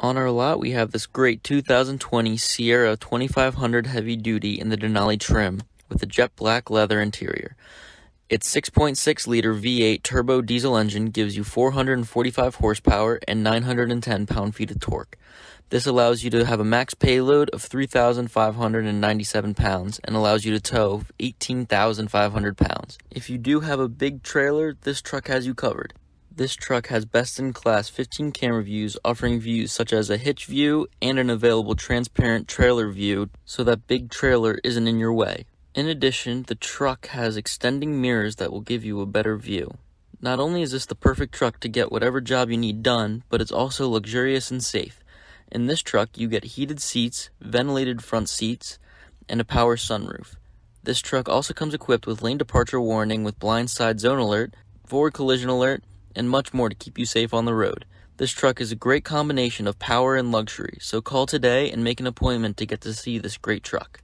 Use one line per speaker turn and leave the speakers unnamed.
On our lot, we have this great 2020 Sierra 2500 Heavy Duty in the Denali trim with a jet black leather interior. Its 6.6 liter V8 turbo diesel engine gives you 445 horsepower and 910 pound feet of torque. This allows you to have a max payload of 3,597 pounds and allows you to tow 18,500 pounds. If you do have a big trailer, this truck has you covered this truck has best-in-class 15 camera views offering views such as a hitch view and an available transparent trailer view so that big trailer isn't in your way. In addition, the truck has extending mirrors that will give you a better view. Not only is this the perfect truck to get whatever job you need done, but it's also luxurious and safe. In this truck, you get heated seats, ventilated front seats, and a power sunroof. This truck also comes equipped with lane departure warning with blind side zone alert, forward collision alert, and much more to keep you safe on the road. This truck is a great combination of power and luxury, so call today and make an appointment to get to see this great truck.